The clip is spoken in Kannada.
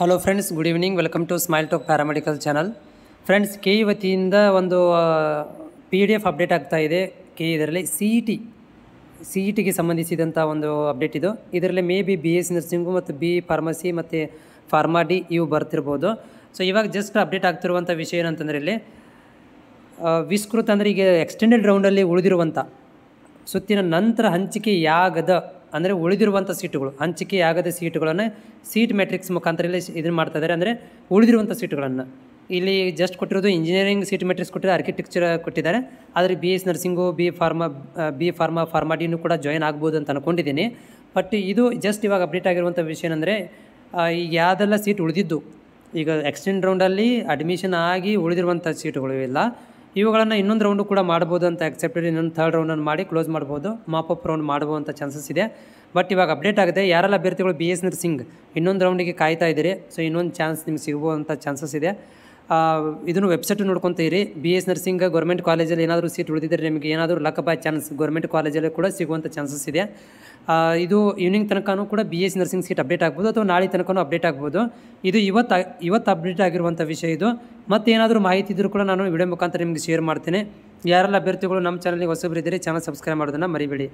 hello friends good evening welcome to Smile Talk paramedical channel friends K E ವತಿಯಿಂದ ಒಂದು ಪಿ ಡಿ ಎಫ್ ಅಪ್ಡೇಟ್ ಆಗ್ತಾ ಇದೆ ಕೆ ಇದರಲ್ಲಿ C E e T C E e ಟಿಗೆ ಸಂಬಂಧಿಸಿದಂಥ ಒಂದು ಅಪ್ಡೇಟ್ ಇದು ಇದರಲ್ಲಿ maybe B S nursing ಮತ್ತು ಬಿ ಫಾರ್ಮಸಿ ಮತ್ತು ಫಾರ್ಮಾ ಡಿ ಇವು ಬರ್ತಿರ್ಬೋದು ಸೊ ಇವಾಗ ಜಸ್ಟ್ ಅಪ್ಡೇಟ್ ಆಗ್ತಿರುವಂಥ ವಿಷಯ ಏನಂತಂದರೆ ಇಲ್ಲಿ ವಿಸ್ಕೃತ ಅಂದರೆ ಈಗ ಎಕ್ಸ್ಟೆಂಡೆಡ್ ರೌಂಡಲ್ಲಿ ಉಳಿದಿರುವಂಥ ಸುತ್ತಿನ ನಂತರ ಹಂಚಿಕೆಯಾಗದ ಅಂದರೆ ಉಳಿದಿರುವಂಥ ಸೀಟುಗಳು ಹಂಚಿಕೆ ಆಗದ ಸೀಟುಗಳನ್ನು ಸೀಟ್ ಮೆಟ್ರಿಕ್ಸ್ ಮುಖಾಂತರ ಇಲ್ಲಿ ಇದನ್ನು ಮಾಡ್ತಾ ಇದ್ದಾರೆ ಅಂದರೆ ಉಳಿದಿರುವಂಥ ಸೀಟುಗಳನ್ನು ಇಲ್ಲಿ ಜಸ್ಟ್ ಕೊಟ್ಟಿರೋದು ಇಂಜಿನಿಯರಿಂಗ್ ಸೀಟ್ ಮೆಟ್ರಿಕ್ಸ್ ಕೊಟ್ಟರೆ ಆರ್ಕಿಟೆಕ್ಚರ್ ಕೊಟ್ಟಿದ್ದಾರೆ ಆದರೆ B S nursing B pharma B pharma ಫಾರ್ಮಾಟಿನೂ ಕೂಡ ಜಾಯಿನ್ ಆಗ್ಬೋದು ಅಂತ ಅಂದ್ಕೊಂಡಿದ್ದೀನಿ ಬಟ್ ಇದು ಜಸ್ಟ್ ಇವಾಗ ಅಪ್ಡೇಟ್ ಆಗಿರುವಂಥ ವಿಷಯ ಏನಂದರೆ ಈಗ ಯಾವುದೆಲ್ಲ ಸೀಟ್ ಉಳಿದಿದ್ದು ಈಗ ಎಕ್ಸ್ಟೆಂಡ್ ರೌಂಡಲ್ಲಿ ಅಡ್ಮಿಷನ್ ಆಗಿ ಉಳಿದಿರುವಂಥ ಸೀಟುಗಳು ಇಲ್ಲ ಇವುಗಳನ್ನು ಇನ್ನೊಂದು ರೌಂಡು ಕೂಡ ಮಾಡ್ಬೋದು ಅಂತ ಎಕ್ಸೆಪ್ಟೆಡ್ ಇನ್ನೊಂದು ಥರ್ಡ್ ರೌಂಡನ್ನು ಮಾಡಿ ಕ್ಲೋಸ್ ಮಾಡ್ಬೋದು ಮಾಪಪ್ ರೌಂಡ್ ಅಂತ ಚಾನ್ಸಸ್ ಇದೆ ಬಟ್ ಇವಾಗ ಅಪ್ಡೇಟ್ ಆಗಿದೆ ಯಾರೆಲ್ಲ ಅಭ್ಯರ್ಥಿಗಳು ಬಿ ಎಸ್ ನರ್ ಸಿಂಗ್ ಇನ್ನೊಂದು ರೌಂಡಿಗೆ ಕಾಯ್ತಾ ಇದ್ದೀರಿ ಸೊ ಇನ್ನೊಂದು ಚಾನ್ಸ್ ನಿಮ್ಗೆ ಅಂತ ಚಾನ್ಸಸ್ ಇದೆ ಇದನ್ನು ವೆಬ್ಸೈಟ್ ನೋಡ್ಕೊತ ಇರಿ ಬಿ ಎಸ್ ನರ್ಸಿಂಗ್ ಗೌರ್ಮೆಂಟ್ ಕಾಲೇಜಲ್ಲಿ ಏನಾದರೂ ಸೀಟ್ ಉಳಿದಿದ್ದರೆ ನಿಮಗೆ ಏನಾದರೂ ಲಕ್ ಬೈ ಚಾನ್ಸ್ ಗೌರ್ಮೆಂಟ್ ಕಾಲೇಜಲ್ಲೂ ಕೂಡ ಸಿಗುವಂಥ ಚಾನ್ಸಸ್ ಇದೆ ಇದು ಈವ್ನಿಂಗ್ ತನಕನೂ ಕೂಡ B S nursing seat update ಆಗ್ಬೋದು ಅಥವಾ ನಾಳೆ ತನಕನೂ ಅಪ್ಡೇಟ್ ಆಗ್ಬೋದು ಇದು ಇವತ್ತು ಇವತ್ತು ಅಪ್ಡೇಟ್ ಆಗಿರುವಂಥ ವಿಷಯ ಇದು ಮತ್ತು ಏನಾದರೂ ಮಾಹಿತಿ ಇದ್ದರೂ ಕೂಡ ನಾನು ವಿಡಿಯೋ ಮುಖಾಂತರ ನಿಮಗೆ ಶೇರ್ ಮಾಡ್ತೇನೆ ಯಾರೆಲ್ಲ ಅಭ್ಯರ್ಥಿಗಳು ನಮ್ಮ ಚಾನಲ್ಗೆ ಹೊಸಬ್ರು ಇದ್ದೀರಿ ಚಾನಲ್ ಸಬ್ಸ್ಕ್ರೈಬ್ ಮಾಡೋದನ್ನು ಮರಿಬೇಡಿ